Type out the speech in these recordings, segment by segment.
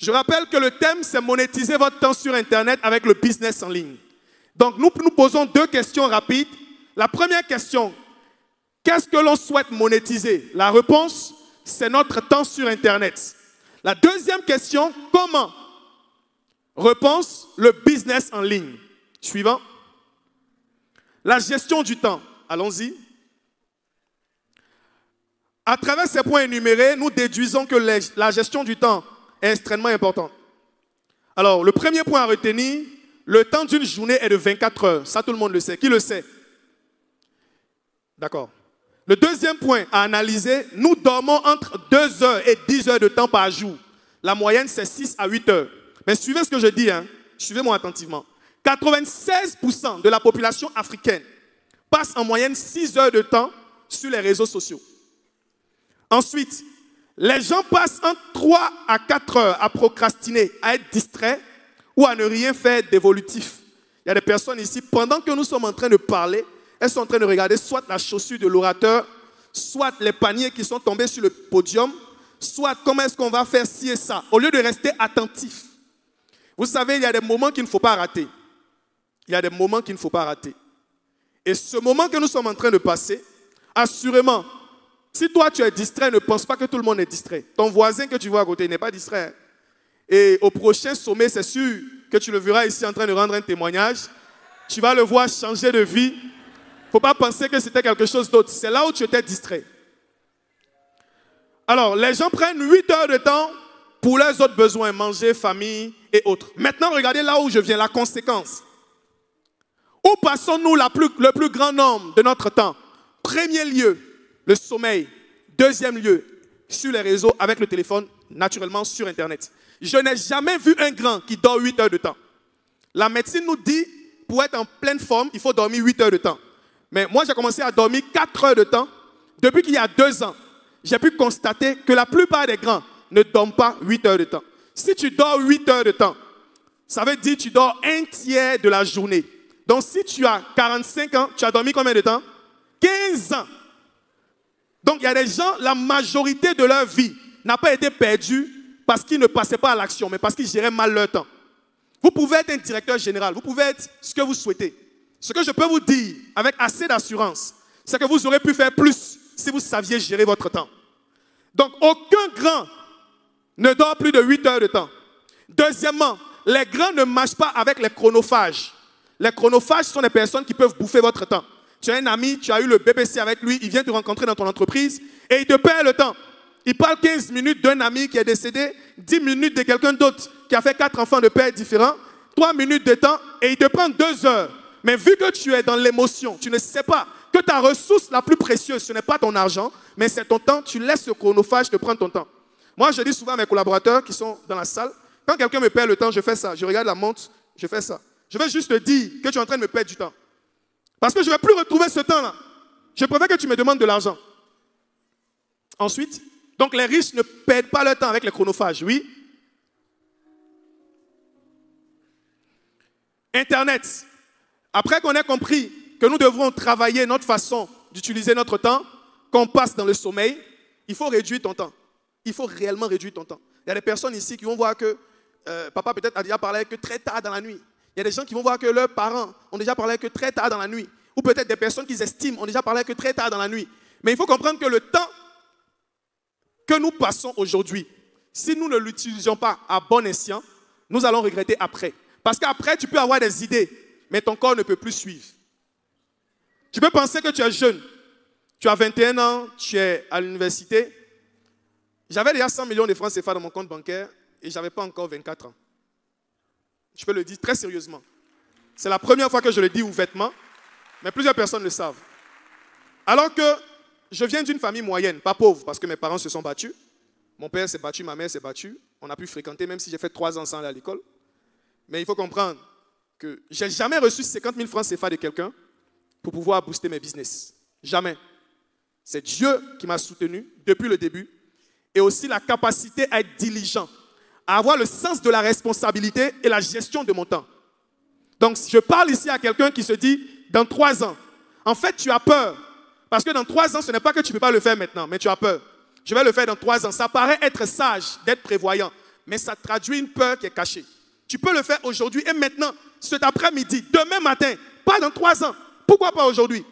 Je rappelle que le thème, c'est monétiser votre temps sur Internet avec le business en ligne. Donc, nous nous posons deux questions rapides. La première question, qu'est-ce que l'on souhaite monétiser La réponse, c'est notre temps sur Internet. La deuxième question, comment Réponse, le business en ligne. Suivant. La gestion du temps. Allons-y. À travers ces points énumérés, nous déduisons que la gestion du temps est extrêmement important. Alors, le premier point à retenir, le temps d'une journée est de 24 heures. Ça, tout le monde le sait. Qui le sait D'accord. Le deuxième point à analyser, nous dormons entre 2 heures et 10 heures de temps par jour. La moyenne, c'est 6 à 8 heures. Mais suivez ce que je dis, hein. suivez-moi attentivement. 96% de la population africaine passe en moyenne 6 heures de temps sur les réseaux sociaux. Ensuite, les gens passent entre 3 à 4 heures à procrastiner, à être distraits ou à ne rien faire d'évolutif. Il y a des personnes ici, pendant que nous sommes en train de parler, elles sont en train de regarder soit la chaussure de l'orateur, soit les paniers qui sont tombés sur le podium, soit comment est-ce qu'on va faire ci et ça, au lieu de rester attentif. Vous savez, il y a des moments qu'il ne faut pas rater. Il y a des moments qu'il ne faut pas rater. Et ce moment que nous sommes en train de passer, assurément, si toi tu es distrait, ne pense pas que tout le monde est distrait. Ton voisin que tu vois à côté n'est pas distrait. Et au prochain sommet, c'est sûr que tu le verras ici en train de rendre un témoignage. Tu vas le voir changer de vie. Faut pas penser que c'était quelque chose d'autre. C'est là où tu étais distrait. Alors, les gens prennent 8 heures de temps pour leurs autres besoins, manger, famille et autres. Maintenant, regardez là où je viens, la conséquence. Où passons-nous le plus grand nombre de notre temps Premier lieu, le sommeil. Deuxième lieu, sur les réseaux, avec le téléphone, naturellement sur Internet. Je n'ai jamais vu un grand qui dort 8 heures de temps. La médecine nous dit, pour être en pleine forme, il faut dormir 8 heures de temps. Mais moi, j'ai commencé à dormir 4 heures de temps. Depuis qu'il y a 2 ans, j'ai pu constater que la plupart des grands ne dorment pas 8 heures de temps. Si tu dors 8 heures de temps, ça veut dire que tu dors un tiers de la journée. Donc si tu as 45 ans, tu as dormi combien de temps 15 ans. Donc il y a des gens, la majorité de leur vie n'a pas été perdue parce qu'ils ne passaient pas à l'action, mais parce qu'ils géraient mal leur temps. Vous pouvez être un directeur général, vous pouvez être ce que vous souhaitez. Ce que je peux vous dire avec assez d'assurance, c'est que vous aurez pu faire plus si vous saviez gérer votre temps. Donc aucun grand ne dort plus de 8 heures de temps. Deuxièmement, les grands ne marchent pas avec les chronophages. Les chronophages sont des personnes qui peuvent bouffer votre temps. Tu as un ami, tu as eu le BBC avec lui, il vient te rencontrer dans ton entreprise et il te perd le temps. Il parle 15 minutes d'un ami qui est décédé, 10 minutes de quelqu'un d'autre qui a fait 4 enfants de père différents, 3 minutes de temps et il te prend 2 heures. Mais vu que tu es dans l'émotion, tu ne sais pas que ta ressource la plus précieuse, ce n'est pas ton argent, mais c'est ton temps, tu laisses ce chronophage te prendre ton temps. Moi, je dis souvent à mes collaborateurs qui sont dans la salle, quand quelqu'un me perd le temps, je fais ça, je regarde la montre, je fais ça. Je vais juste te dire que tu es en train de me perdre du temps. Parce que je ne vais plus retrouver ce temps-là. Je préfère que tu me demandes de l'argent. Ensuite, donc les riches ne perdent pas leur temps avec les chronophages, oui. Internet. Après qu'on ait compris que nous devrons travailler notre façon d'utiliser notre temps, qu'on passe dans le sommeil, il faut réduire ton temps. Il faut réellement réduire ton temps. Il y a des personnes ici qui vont voir que euh, papa peut-être a déjà parlé que très tard dans la nuit. Il y a des gens qui vont voir que leurs parents ont déjà parlé que très tard dans la nuit. Ou peut-être des personnes qu'ils estiment ont déjà parlé que très tard dans la nuit. Mais il faut comprendre que le temps que nous passons aujourd'hui, si nous ne l'utilisons pas à bon escient, nous allons regretter après. Parce qu'après, tu peux avoir des idées, mais ton corps ne peut plus suivre. Tu peux penser que tu es jeune. Tu as 21 ans, tu es à l'université. J'avais déjà 100 millions de francs CFA dans mon compte bancaire et je n'avais pas encore 24 ans. Je peux le dire très sérieusement. C'est la première fois que je le dis ouvertement, mais plusieurs personnes le savent. Alors que je viens d'une famille moyenne, pas pauvre, parce que mes parents se sont battus. Mon père s'est battu, ma mère s'est battue. On a pu fréquenter, même si j'ai fait trois ans sans aller à l'école. Mais il faut comprendre que je n'ai jamais reçu 50 000 francs CFA de quelqu'un pour pouvoir booster mes business. Jamais. C'est Dieu qui m'a soutenu depuis le début et aussi la capacité à être diligent à avoir le sens de la responsabilité et la gestion de mon temps. Donc, je parle ici à quelqu'un qui se dit, dans trois ans, en fait, tu as peur. Parce que dans trois ans, ce n'est pas que tu ne peux pas le faire maintenant, mais tu as peur. Je vais le faire dans trois ans. Ça paraît être sage, d'être prévoyant, mais ça traduit une peur qui est cachée. Tu peux le faire aujourd'hui et maintenant, cet après-midi, demain matin, pas dans trois ans. Pourquoi pas aujourd'hui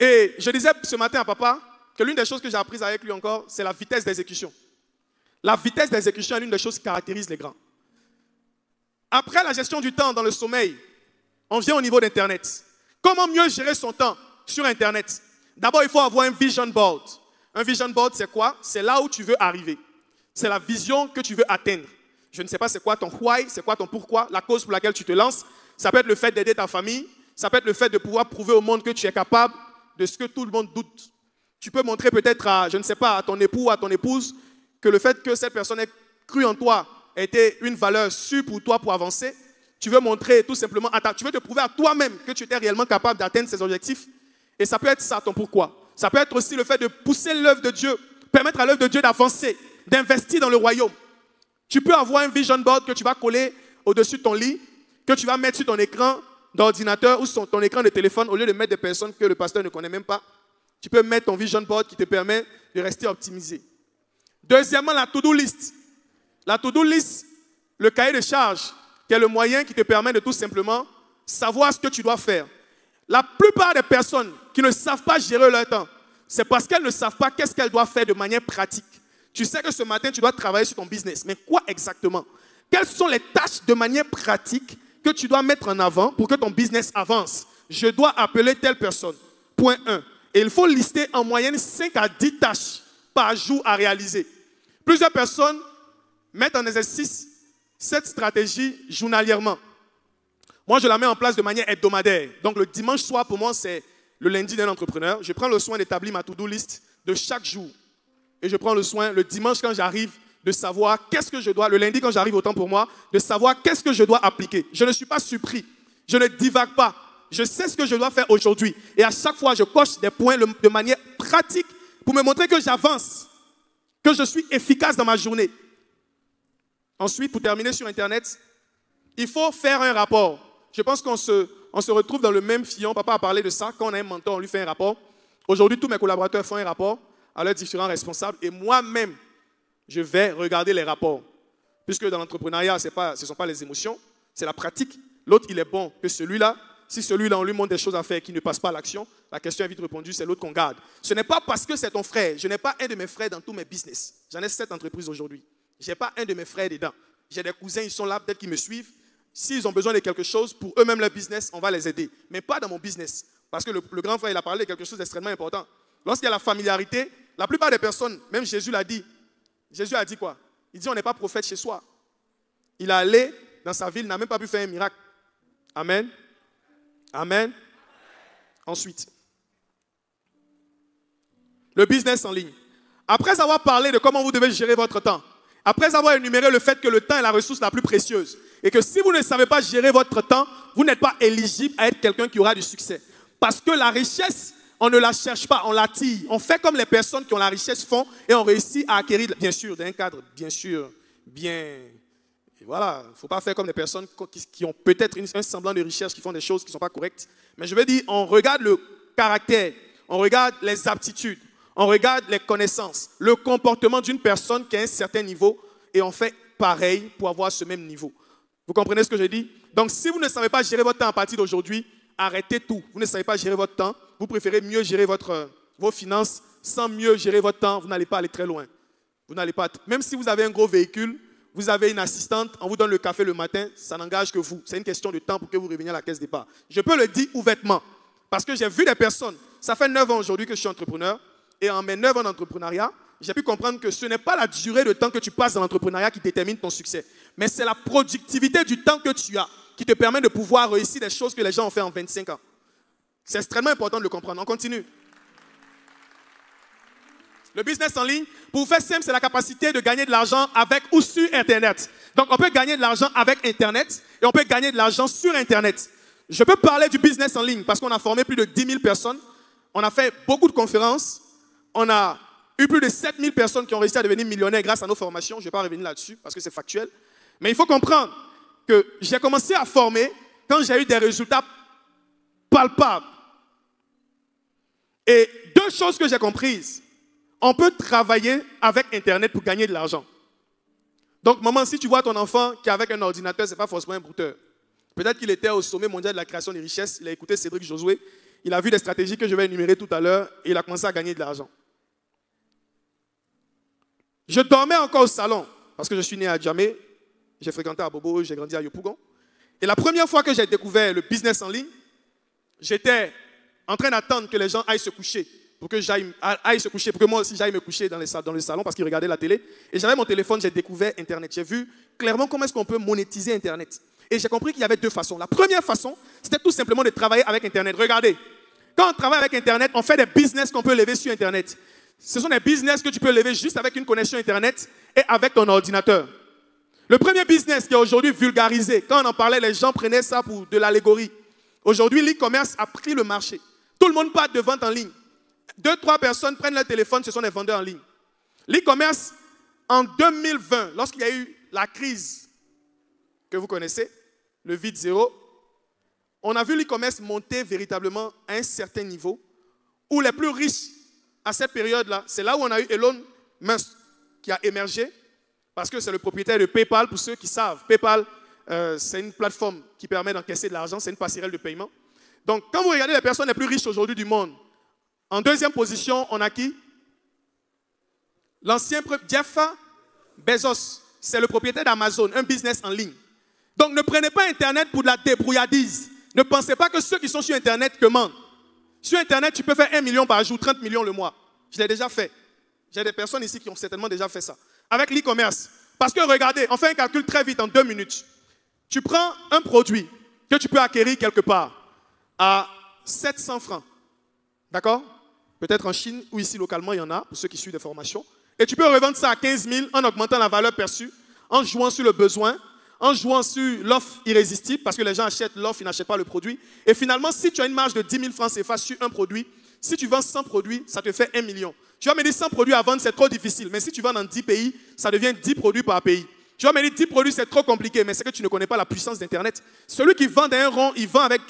Et je disais ce matin à papa que l'une des choses que j'ai apprises avec lui encore, c'est la vitesse d'exécution. La vitesse d'exécution est l'une des choses qui caractérise les grands. Après la gestion du temps dans le sommeil, on vient au niveau d'Internet. Comment mieux gérer son temps sur Internet D'abord, il faut avoir un vision board. Un vision board, c'est quoi C'est là où tu veux arriver. C'est la vision que tu veux atteindre. Je ne sais pas c'est quoi ton why, c'est quoi ton pourquoi, la cause pour laquelle tu te lances. Ça peut être le fait d'aider ta famille, ça peut être le fait de pouvoir prouver au monde que tu es capable de ce que tout le monde doute. Tu peux montrer peut-être à, je ne sais pas, à ton époux, à ton épouse, que le fait que cette personne ait cru en toi était une valeur sûre pour toi pour avancer. Tu veux montrer tout simplement, à ta, tu veux te prouver à toi-même que tu étais réellement capable d'atteindre ces objectifs. Et ça peut être ça ton pourquoi. Ça peut être aussi le fait de pousser l'œuvre de Dieu, permettre à l'œuvre de Dieu d'avancer, d'investir dans le royaume. Tu peux avoir un vision board que tu vas coller au-dessus de ton lit, que tu vas mettre sur ton écran d'ordinateur ou sur ton écran de téléphone au lieu de mettre des personnes que le pasteur ne connaît même pas. Tu peux mettre ton vision board qui te permet de rester optimisé. Deuxièmement, la to-do list. La to-do list, le cahier de charge, qui est le moyen qui te permet de tout simplement savoir ce que tu dois faire. La plupart des personnes qui ne savent pas gérer leur temps, c'est parce qu'elles ne savent pas qu'est-ce qu'elles doivent faire de manière pratique. Tu sais que ce matin, tu dois travailler sur ton business, mais quoi exactement Quelles sont les tâches de manière pratique que tu dois mettre en avant pour que ton business avance Je dois appeler telle personne. Point 1. Et il faut lister en moyenne 5 à 10 tâches par jour à réaliser. Plusieurs personnes mettent en exercice cette stratégie journalièrement. Moi, je la mets en place de manière hebdomadaire. Donc, le dimanche soir, pour moi, c'est le lundi d'un entrepreneur. Je prends le soin d'établir ma to-do list de chaque jour. Et je prends le soin, le dimanche, quand j'arrive, de savoir qu'est-ce que je dois, le lundi, quand j'arrive au pour moi, de savoir qu'est-ce que je dois appliquer. Je ne suis pas surpris. Je ne divague pas. Je sais ce que je dois faire aujourd'hui. Et à chaque fois, je coche des points de manière pratique pour me montrer que j'avance, que je suis efficace dans ma journée. Ensuite, pour terminer sur Internet, il faut faire un rapport. Je pense qu'on se, on se retrouve dans le même fillon. Papa a parlé de ça. Quand on a un mentor, on lui fait un rapport. Aujourd'hui, tous mes collaborateurs font un rapport à leurs différents responsables. Et moi-même, je vais regarder les rapports. Puisque dans l'entrepreneuriat, ce ne sont pas les émotions, c'est la pratique. L'autre, il est bon que celui-là. Si celui-là, on lui montre des choses à faire qui ne passent pas à l'action, la question est vite répondue, c'est l'autre qu'on garde. Ce n'est pas parce que c'est ton frère. Je n'ai pas un de mes frères dans tous mes business. J'en ai sept entreprises aujourd'hui. Je n'ai pas un de mes frères dedans. J'ai des cousins, ils sont là, peut-être qu'ils me suivent. S'ils ont besoin de quelque chose pour eux-mêmes leur business, on va les aider. Mais pas dans mon business. Parce que le, grand frère, il a parlé de quelque chose d'extrêmement important. Lorsqu'il y a la familiarité, la plupart des personnes, même Jésus l'a dit. Jésus a dit quoi Il dit on n'est pas prophète chez soi. Il est allé dans sa ville, n'a même pas pu faire un miracle. Amen. Amen. Ensuite, le business en ligne. Après avoir parlé de comment vous devez gérer votre temps, après avoir énuméré le fait que le temps est la ressource la plus précieuse et que si vous ne savez pas gérer votre temps, vous n'êtes pas éligible à être quelqu'un qui aura du succès. Parce que la richesse, on ne la cherche pas, on l'attire. On fait comme les personnes qui ont la richesse font et on réussit à acquérir, bien sûr, d'un cadre, bien sûr, bien voilà, il ne faut pas faire comme des personnes qui ont peut-être un semblant de richesse, qui font des choses qui ne sont pas correctes. Mais je veux dire, on regarde le caractère, on regarde les aptitudes, on regarde les connaissances, le comportement d'une personne qui a un certain niveau, et on fait pareil pour avoir ce même niveau. Vous comprenez ce que je dis Donc si vous ne savez pas gérer votre temps à partir d'aujourd'hui, arrêtez tout. Vous ne savez pas gérer votre temps, vous préférez mieux gérer euh, vos finances. Sans mieux gérer votre temps, vous n'allez pas aller très loin. Vous n'allez pas, même si vous avez un gros véhicule, vous avez une assistante, on vous donne le café le matin, ça n'engage que vous. C'est une question de temps pour que vous reveniez à la caisse départ. Je peux le dire ouvertement, parce que j'ai vu des personnes, ça fait 9 ans aujourd'hui que je suis entrepreneur, et en mes 9 ans d'entrepreneuriat, j'ai pu comprendre que ce n'est pas la durée de temps que tu passes dans l'entrepreneuriat qui détermine ton succès, mais c'est la productivité du temps que tu as qui te permet de pouvoir réussir des choses que les gens ont fait en 25 ans. C'est extrêmement important de le comprendre. On continue. Le business en ligne, pour faire simple, c'est la capacité de gagner de l'argent avec ou sur Internet. Donc, on peut gagner de l'argent avec Internet et on peut gagner de l'argent sur Internet. Je peux parler du business en ligne parce qu'on a formé plus de 10 000 personnes. On a fait beaucoup de conférences. On a eu plus de 7 000 personnes qui ont réussi à devenir millionnaires grâce à nos formations. Je ne vais pas revenir là-dessus parce que c'est factuel. Mais il faut comprendre que j'ai commencé à former quand j'ai eu des résultats palpables. Et deux choses que j'ai comprises. On peut travailler avec Internet pour gagner de l'argent. Donc, maman, si tu vois ton enfant qui avec un ordinateur, ce n'est pas forcément un brouteur. Peut-être qu'il était au sommet mondial de la création des richesses, il a écouté Cédric Josué, il a vu des stratégies que je vais énumérer tout à l'heure et il a commencé à gagner de l'argent. Je dormais encore au salon parce que je suis né à Djamé, j'ai fréquenté à Bobo, j'ai grandi à Yopougon. Et la première fois que j'ai découvert le business en ligne, j'étais en train d'attendre que les gens aillent se coucher pour que j'aille se coucher, pour que moi aussi j'aille me coucher dans, les, dans le salon parce qu'il regardait la télé. Et j'avais mon téléphone, j'ai découvert Internet. J'ai vu clairement comment est-ce qu'on peut monétiser Internet. Et j'ai compris qu'il y avait deux façons. La première façon, c'était tout simplement de travailler avec Internet. Regardez, quand on travaille avec Internet, on fait des business qu'on peut lever sur Internet. Ce sont des business que tu peux lever juste avec une connexion Internet et avec ton ordinateur. Le premier business qui est aujourd'hui vulgarisé, quand on en parlait, les gens prenaient ça pour de l'allégorie. Aujourd'hui, l'e-commerce a pris le marché. Tout le monde parle de vente en ligne deux, trois personnes prennent leur téléphone, ce sont des vendeurs en ligne. L'e-commerce, en 2020, lorsqu'il y a eu la crise que vous connaissez, le vide zéro, on a vu l'e-commerce monter véritablement à un certain niveau où les plus riches à cette période-là, c'est là où on a eu Elon Musk qui a émergé parce que c'est le propriétaire de PayPal pour ceux qui savent. PayPal, euh, c'est une plateforme qui permet d'encaisser de l'argent, c'est une passerelle de paiement. Donc, quand vous regardez les personnes les plus riches aujourd'hui du monde, en deuxième position, on a qui L'ancien Jeff Bezos. C'est le propriétaire d'Amazon, un business en ligne. Donc ne prenez pas Internet pour de la débrouillardise. Ne pensez pas que ceux qui sont sur Internet commandent. Sur Internet, tu peux faire 1 million par jour, 30 millions le mois. Je l'ai déjà fait. J'ai des personnes ici qui ont certainement déjà fait ça. Avec l'e-commerce. Parce que regardez, on fait un calcul très vite en deux minutes. Tu prends un produit que tu peux acquérir quelque part à 700 francs. D'accord peut-être en Chine ou ici localement, il y en a, pour ceux qui suivent des formations. Et tu peux revendre ça à 15 000 en augmentant la valeur perçue, en jouant sur le besoin, en jouant sur l'offre irrésistible, parce que les gens achètent l'offre, ils n'achètent pas le produit. Et finalement, si tu as une marge de 10 000 francs CFA sur un produit, si tu vends 100 produits, ça te fait 1 million. Tu vas me dire 100 produits à vendre, c'est trop difficile. Mais si tu vends dans 10 pays, ça devient 10 produits par pays. Tu vas me dire 10 produits, c'est trop compliqué. Mais c'est que tu ne connais pas la puissance d'Internet. Celui qui vend d'un rond, il vend avec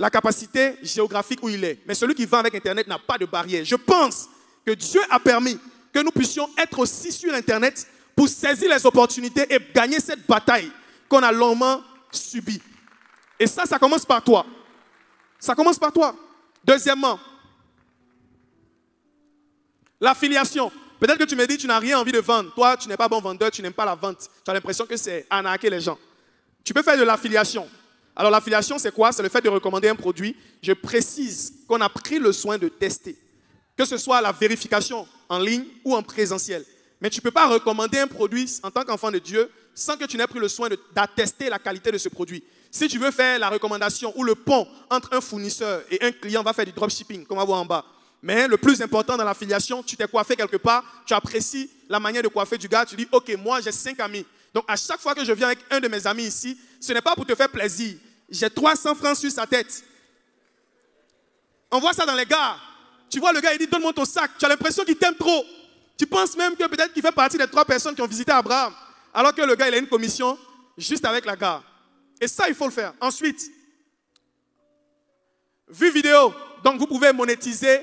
la capacité géographique où il est. Mais celui qui va avec Internet n'a pas de barrière. Je pense que Dieu a permis que nous puissions être aussi sur Internet pour saisir les opportunités et gagner cette bataille qu'on a longuement subie. Et ça, ça commence par toi. Ça commence par toi. Deuxièmement, l'affiliation. Peut-être que tu me dis, tu n'as rien envie de vendre. Toi, tu n'es pas bon vendeur, tu n'aimes pas la vente. Tu as l'impression que c'est arnaquer les gens. Tu peux faire de l'affiliation. Alors l'affiliation, c'est quoi C'est le fait de recommander un produit. Je précise qu'on a pris le soin de tester, que ce soit la vérification en ligne ou en présentiel. Mais tu ne peux pas recommander un produit en tant qu'enfant de Dieu sans que tu n'aies pris le soin d'attester la qualité de ce produit. Si tu veux faire la recommandation ou le pont entre un fournisseur et un client, va faire du dropshipping, comme on va voir en bas. Mais le plus important dans l'affiliation, tu t'es coiffé quelque part, tu apprécies la manière de coiffer du gars, tu dis, OK, moi j'ai cinq amis. Donc à chaque fois que je viens avec un de mes amis ici, ce n'est pas pour te faire plaisir. J'ai 300 francs sur sa tête. On voit ça dans les gars. Tu vois le gars, il dit donne-moi ton sac. Tu as l'impression qu'il t'aime trop. Tu penses même que peut-être qu'il fait partie des trois personnes qui ont visité Abraham. Alors que le gars, il a une commission juste avec la gare. Et ça, il faut le faire. Ensuite, vue vidéo. Donc, vous pouvez monétiser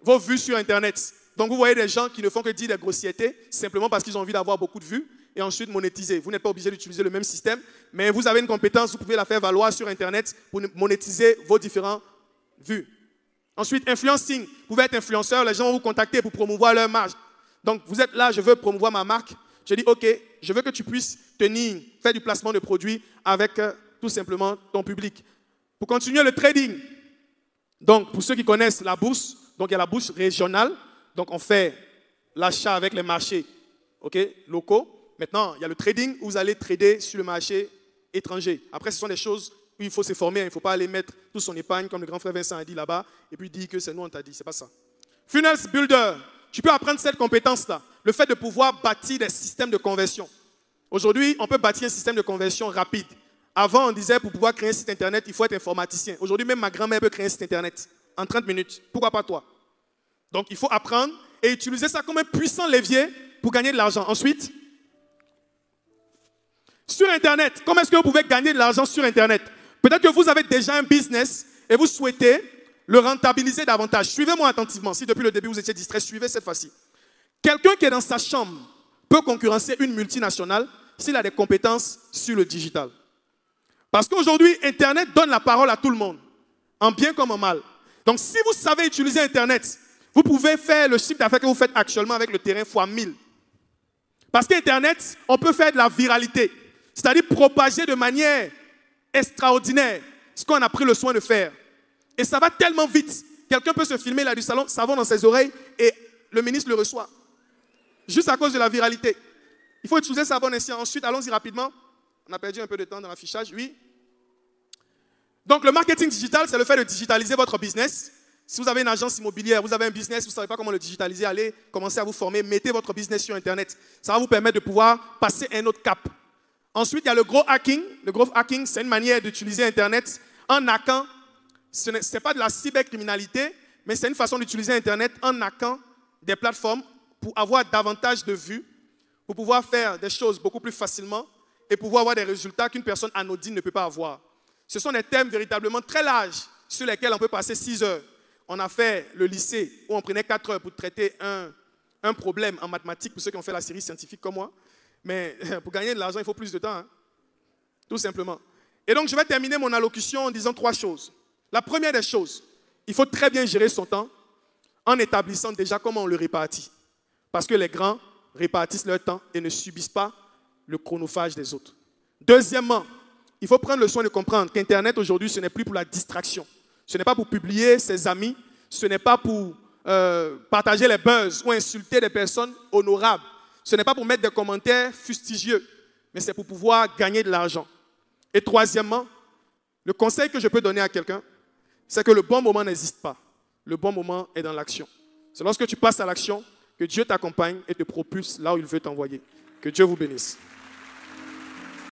vos vues sur Internet. Donc, vous voyez des gens qui ne font que dire des grossièretés simplement parce qu'ils ont envie d'avoir beaucoup de vues et ensuite monétiser. Vous n'êtes pas obligé d'utiliser le même système, mais vous avez une compétence, vous pouvez la faire valoir sur Internet pour monétiser vos différents vues. Ensuite, influencing. Vous pouvez être influenceur, les gens vont vous contacter pour promouvoir leur marque. Donc, vous êtes là, je veux promouvoir ma marque. Je dis, OK, je veux que tu puisses tenir, faire du placement de produits avec euh, tout simplement ton public. Pour continuer le trading, donc pour ceux qui connaissent la bourse, donc il y a la bourse régionale, donc on fait l'achat avec les marchés locaux. Maintenant, il y a le trading où vous allez trader sur le marché étranger. Après, ce sont des choses où il faut se former. Hein. Il ne faut pas aller mettre toute son épargne, comme le grand frère Vincent a dit là-bas, et puis dire que c'est nous, on t'a dit. Ce n'est pas ça. Funnels Builder, tu peux apprendre cette compétence-là. Le fait de pouvoir bâtir des systèmes de conversion. Aujourd'hui, on peut bâtir un système de conversion rapide. Avant, on disait pour pouvoir créer un site internet, il faut être informaticien. Aujourd'hui, même ma grand-mère peut créer un site internet en 30 minutes. Pourquoi pas toi Donc, il faut apprendre et utiliser ça comme un puissant levier pour gagner de l'argent. Ensuite, sur Internet, comment est-ce que vous pouvez gagner de l'argent sur Internet Peut-être que vous avez déjà un business et vous souhaitez le rentabiliser davantage. Suivez-moi attentivement. Si depuis le début vous étiez distrait, suivez cette fois-ci. Quelqu'un qui est dans sa chambre peut concurrencer une multinationale s'il a des compétences sur le digital. Parce qu'aujourd'hui, Internet donne la parole à tout le monde, en bien comme en mal. Donc si vous savez utiliser Internet, vous pouvez faire le chiffre d'affaires que vous faites actuellement avec le terrain x 1000. Parce qu'Internet, on peut faire de la viralité c'est-à-dire propager de manière extraordinaire ce qu'on a pris le soin de faire. Et ça va tellement vite. Quelqu'un peut se filmer là du salon, savon dans ses oreilles, et le ministre le reçoit. Juste à cause de la viralité. Il faut utiliser sa bonne ainsi. Ensuite, allons-y rapidement. On a perdu un peu de temps dans l'affichage, oui. Donc, le marketing digital, c'est le fait de digitaliser votre business. Si vous avez une agence immobilière, vous avez un business, vous ne savez pas comment le digitaliser, allez commencer à vous former, mettez votre business sur Internet. Ça va vous permettre de pouvoir passer un autre cap. Ensuite, il y a le gros hacking. Le gros hacking, c'est une manière d'utiliser Internet en hackant. Ce n'est pas de la cybercriminalité, mais c'est une façon d'utiliser Internet en hackant des plateformes pour avoir davantage de vues, pour pouvoir faire des choses beaucoup plus facilement et pouvoir avoir des résultats qu'une personne anodine ne peut pas avoir. Ce sont des thèmes véritablement très larges sur lesquels on peut passer 6 heures. On a fait le lycée où on prenait 4 heures pour traiter un, un problème en mathématiques, pour ceux qui ont fait la série scientifique comme moi. Mais pour gagner de l'argent, il faut plus de temps. Hein. Tout simplement. Et donc, je vais terminer mon allocution en disant trois choses. La première des choses, il faut très bien gérer son temps en établissant déjà comment on le répartit. Parce que les grands répartissent leur temps et ne subissent pas le chronophage des autres. Deuxièmement, il faut prendre le soin de comprendre qu'Internet aujourd'hui, ce n'est plus pour la distraction. Ce n'est pas pour publier ses amis. Ce n'est pas pour euh, partager les buzz ou insulter des personnes honorables ce n'est pas pour mettre des commentaires fustigieux, mais c'est pour pouvoir gagner de l'argent. Et troisièmement, le conseil que je peux donner à quelqu'un, c'est que le bon moment n'existe pas. Le bon moment est dans l'action. C'est lorsque tu passes à l'action que Dieu t'accompagne et te propulse là où il veut t'envoyer. Que Dieu vous bénisse.